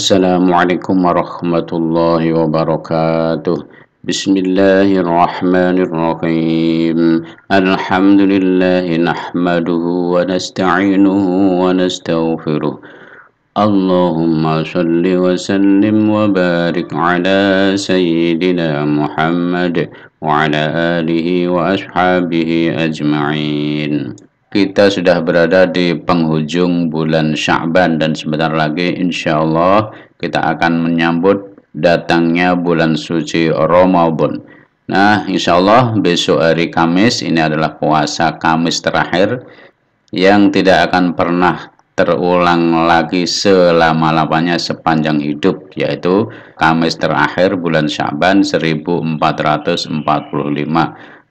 السلام عليكم ورحمة الله وبركاته بسم الله الرحمن الرحيم الحمد لله نحمده ونستعينه ونستغفره اللهم صل وسلم وبارك على سيدنا محمد وعلى آله وأصحابه أجمعين kita sudah berada di penghujung bulan Sya'ban dan sebentar lagi insya Allah kita akan menyambut datangnya bulan suci Ramadan. Nah, insya Allah besok hari Kamis ini adalah puasa Kamis terakhir yang tidak akan pernah terulang lagi selama-lamanya sepanjang hidup yaitu Kamis terakhir bulan Sya'ban 1445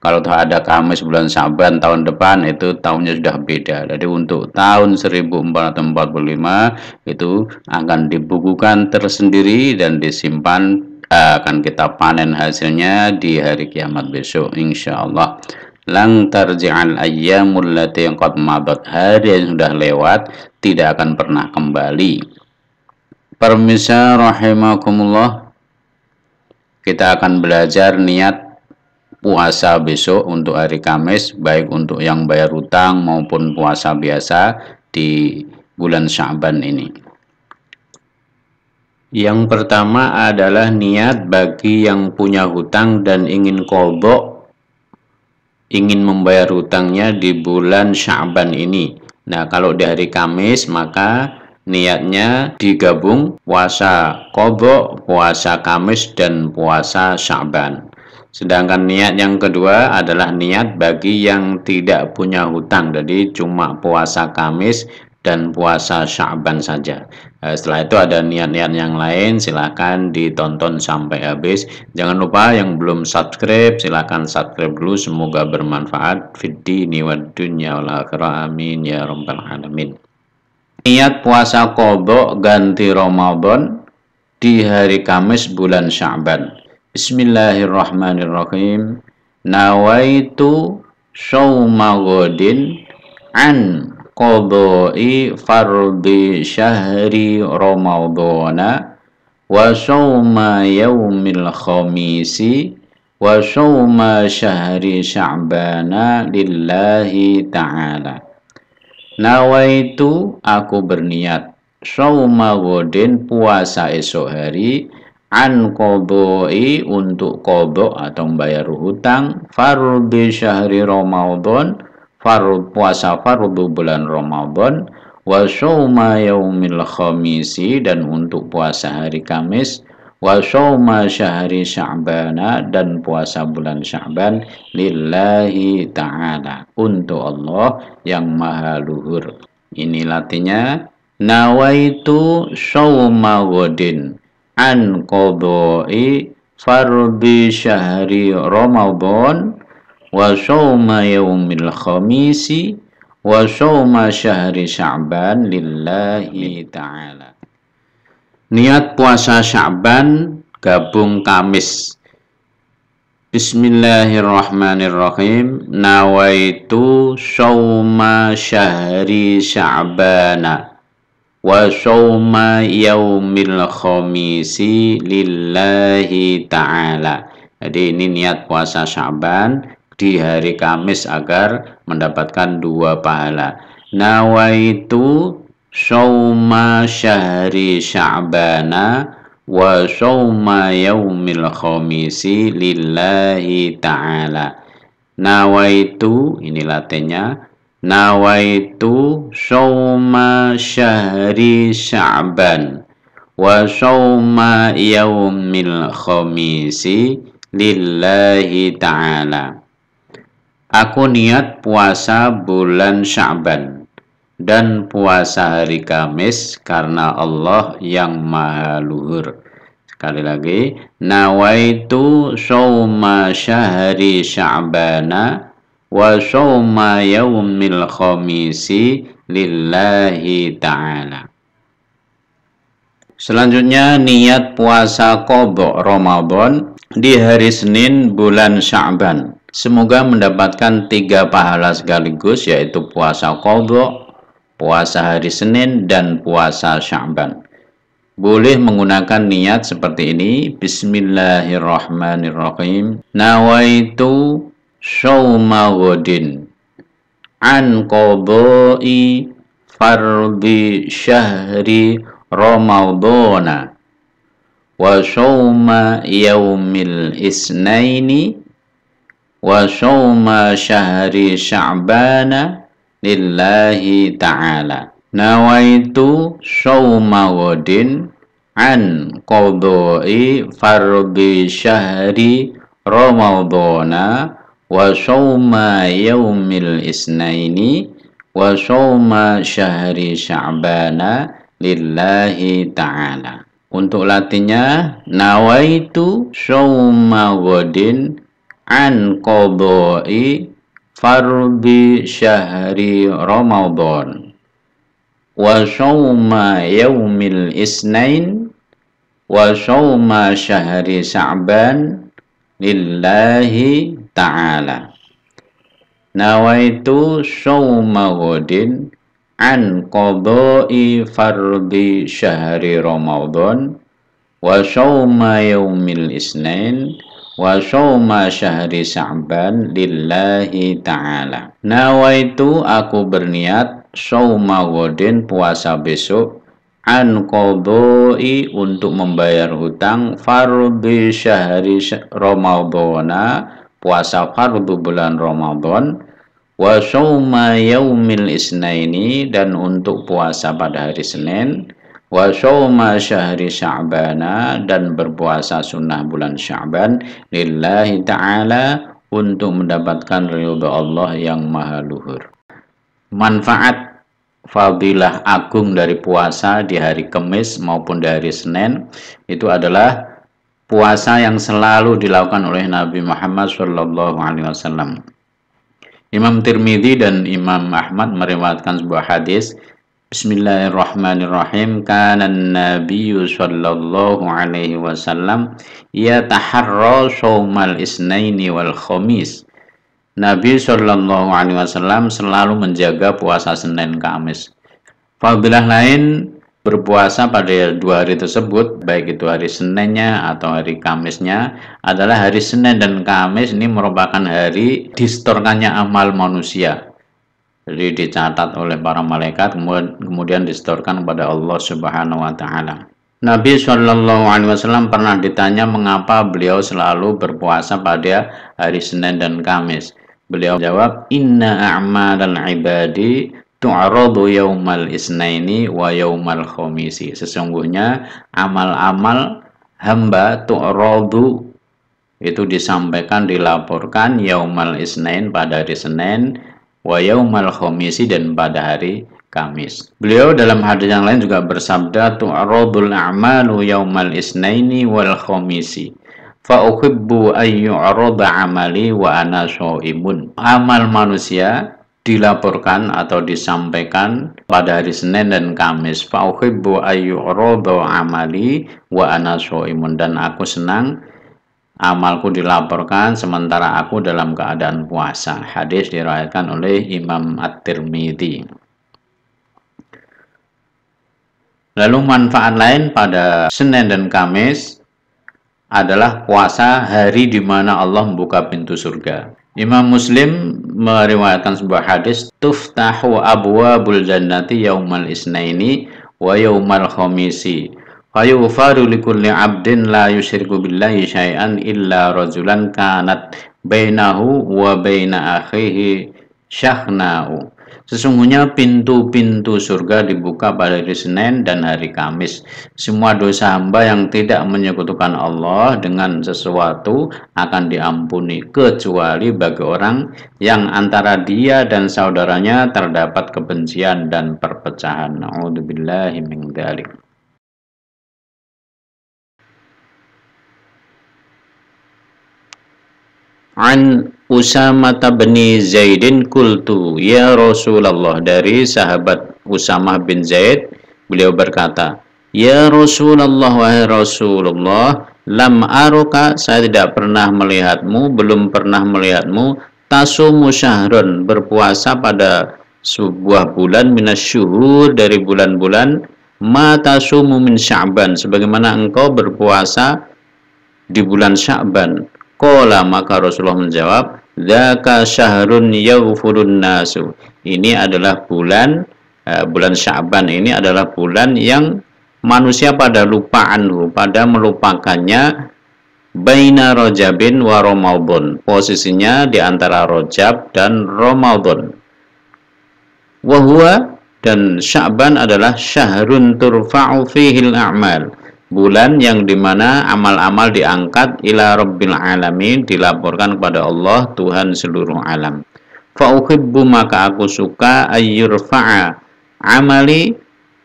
kalau ada Kamis bulan Saban tahun depan itu tahunnya sudah beda. Jadi untuk tahun 1445 itu akan dibukukan tersendiri dan disimpan eh, akan kita panen hasilnya di hari kiamat besok insya Allah lang tarji'al ayyamul lati qad madat hari yang sudah lewat tidak akan pernah kembali permisa rahimakumullah kita akan belajar niat puasa besok untuk hari Kamis baik untuk yang bayar utang maupun puasa biasa di bulan Syaban ini. Yang pertama adalah niat bagi yang punya hutang dan ingin kobok ingin membayar hutangnya di bulan Syaban ini. Nah, kalau di hari Kamis maka niatnya digabung puasa kobok, puasa Kamis, dan puasa Syaban. Sedangkan niat yang kedua adalah niat bagi yang tidak punya hutang. Jadi cuma puasa Kamis dan puasa Sya'ban saja. Eh, setelah itu ada niat-niat yang lain, silahkan ditonton sampai habis. Jangan lupa yang belum subscribe, silahkan subscribe dulu. Semoga bermanfaat. Fiddi wa dunya wal akhirah. Amin. Ya Rabbal Alamin. Niat puasa kobok ganti Ramadan di hari Kamis bulan Sya'ban. Bismillahirrahmanirrahim. Nawaitu shauma ghadin an qadai fardi syahri ramadhana wa shauma yaumil khamisi wa shauma syahri sya'bana lillahi ta'ala. Nawaitu aku berniat shauma ghadin puasa esok hari an koboi untuk kobo atau membayar hutang farbi syahri ramadhan farud puasa farbu bulan ramadhan wa syawma yaumil khamisi dan untuk puasa hari Kamis wa syawma syahri sya'bana dan puasa bulan Sya'ban lillahi ta'ala untuk Allah yang maha luhur ini latihnya nawaitu syawma godin an qadai farbi syahri Ramadan wa shauma yaumil khamisi wa shauma syahri Sya'ban lillahi ta'ala. Niat puasa Sya'ban gabung Kamis. Bismillahirrahmanirrahim. Nawaitu shauma syahri Sya'bana wa sawma yaumil khamisi lillahi ta'ala. Jadi ini niat puasa Syaban di hari Kamis agar mendapatkan dua pahala. Nawaitu sawma syahri Sya'bana wa sawma yaumil khamisi lillahi ta'ala. Nawaitu ini latenya nawaitu shoma syahri sya'ban wa shoma yaumil khamisi lillahi ta'ala Aku niat puasa bulan Sya'ban dan puasa hari Kamis karena Allah yang Maha Luhur. Sekali lagi, nawaitu shoma syahri sya'bana wa syauma yaumil khamisi lillahi ta'ala. Selanjutnya niat puasa qobo Ramadan di hari Senin bulan Sya'ban. Semoga mendapatkan tiga pahala sekaligus yaitu puasa qobo, puasa hari Senin, dan puasa Sya'ban. Boleh menggunakan niat seperti ini. Bismillahirrahmanirrahim. Nawaitu wadin an qoboi farbi syahri ramadana wa syauma yaumil isnaini wa syauma syahri sya'bana lillahi ta'ala nawaitu an qoboi farbi syahri wa shawma yaumil isnaini wa shawma syahri sya'bana lillahi ta'ala untuk latinnya nawaitu washoma wadin an qobo'i farbi syahri ramadhan wa shawma yaumil isnain wa shawma syahri sya'ban lillahi ta'ala Nawaitu shawma ghadin an qada'i fardi syahri ramadhan wa shawma yawmil isnain wa shawma syahri sa'ban lillahi ta'ala Nawaitu aku berniat shawma ghadin puasa besok an qada'i untuk membayar hutang fardi syahri Ramadana puasa fardu bulan Ramadan wa shauma yaumil isnaini dan untuk puasa pada hari Senin wa shauma syahri sya'bana dan berpuasa sunnah bulan sya'ban lillahi ta'ala untuk mendapatkan ridha Allah yang maha luhur manfaat fadilah agung dari puasa di hari Kamis maupun di hari Senin itu adalah puasa yang selalu dilakukan oleh Nabi Muhammad Shallallahu Alaihi Wasallam. Imam Tirmidzi dan Imam Ahmad meriwayatkan sebuah hadis Bismillahirrahmanirrahim kana Nabi sallallahu alaihi wasallam yataharra shaumal isnaini wal khamis Nabi Shallallahu Alaihi Wasallam selalu menjaga puasa Senin Kamis. Fadilah lain Berpuasa pada dua hari tersebut, baik itu hari Seninnya atau hari Kamisnya, adalah hari Senin dan Kamis ini merupakan hari distorkannya amal manusia. Jadi dicatat oleh para malaikat, kemudian, distorkan kepada Allah Subhanahu wa Ta'ala. Nabi Shallallahu Alaihi Wasallam pernah ditanya mengapa beliau selalu berpuasa pada hari Senin dan Kamis. Beliau jawab, Inna dan ibadi tu'aradu yaumal isnaini wa yaumal khomisi. Sesungguhnya amal-amal hamba tu'aradu itu disampaikan dilaporkan yaumal isnain pada hari Senin wa yaumal khomisi dan pada hari Kamis. Beliau dalam hadis yang lain juga bersabda tu'aradul a'malu yaumal isnaini wal khomisi fa uhibbu an amali wa ana shaimun. Amal manusia dilaporkan atau disampaikan pada hari Senin dan Kamis. fauhibbu ayu robo amali wa ana shaimun dan aku senang amalku dilaporkan sementara aku dalam keadaan puasa. Hadis diriwayatkan oleh Imam At-Tirmidzi. Lalu manfaat lain pada Senin dan Kamis adalah puasa hari di mana Allah membuka pintu surga. Imam Muslim meriwayatkan sebuah hadis tuftahu abwabul jannati yaumal isnaini wa yaumal khamisi fayufaru likulli abdin la yusyriku billahi syai'an illa rajulan kanat bainahu wa baina akhihi syahna'u Sesungguhnya pintu-pintu surga dibuka pada hari Senin dan hari Kamis. Semua dosa hamba yang tidak menyekutukan Allah dengan sesuatu akan diampuni kecuali bagi orang yang antara dia dan saudaranya terdapat kebencian dan perpecahan. A'udzubillahi min an Usama bin Zaidin kultu ya Rasulullah dari sahabat Usama bin Zaid beliau berkata ya Rasulullah wahai Rasulullah lam aruka saya tidak pernah melihatmu belum pernah melihatmu tasumu syahrun berpuasa pada sebuah bulan minasyuhur dari bulan-bulan ma tasumu min sya'ban sebagaimana engkau berpuasa di bulan sya'ban Kola maka Rasulullah menjawab, Zaka syahrun yaghfurun nasu. Ini adalah bulan, uh, bulan Syaban ini adalah bulan yang manusia pada lupaan, pada melupakannya Baina Rojabin wa Romaubun. Posisinya di antara Rojab dan Romaubun. Wahua dan Sya'ban adalah syahrun turfa'u fihil a'mal bulan yang dimana amal-amal diangkat ila rabbil alamin dilaporkan kepada Allah Tuhan seluruh alam fa'uhibbu maka aku suka ayyurfa'a amali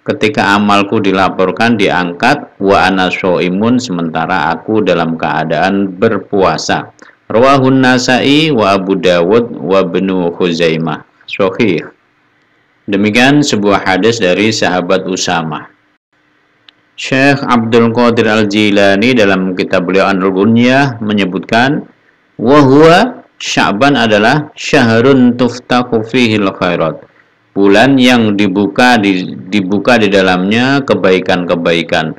ketika amalku dilaporkan diangkat wa ana imun sementara aku dalam keadaan berpuasa rawahun nasai wa abu dawud wa benu huzaimah sahih demikian sebuah hadis dari sahabat Usamah Syekh Abdul Qadir Al-Jilani dalam kitab beliau Anul Gunyah menyebutkan wahwa Sya'ban adalah syahrun tuftaku fihil khairat. Bulan yang dibuka di, dibuka di dalamnya kebaikan-kebaikan.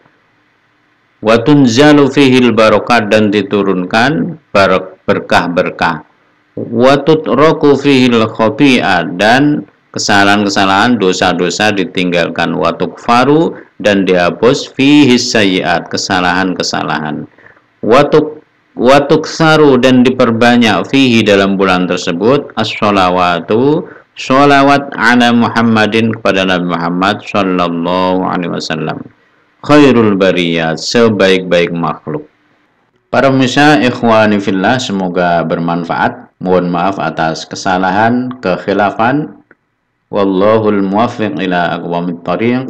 Wa tunzalu fihil barokat dan diturunkan berkah-berkah. Wa tutraku fihil dan kesalahan-kesalahan dosa-dosa ditinggalkan. Wa tukfaru dan dihapus fihi sayiat kesalahan-kesalahan watuk watuk saru dan diperbanyak fihi dalam bulan tersebut as salawatu sholawat ala Muhammadin kepada Nabi Muhammad sallallahu alaihi wasallam khairul bariyat sebaik-baik makhluk Para pemirsa ikhwani fillah semoga bermanfaat. Mohon maaf atas kesalahan, kekhilafan. Wallahul muwaffiq ila aqwamit thariq.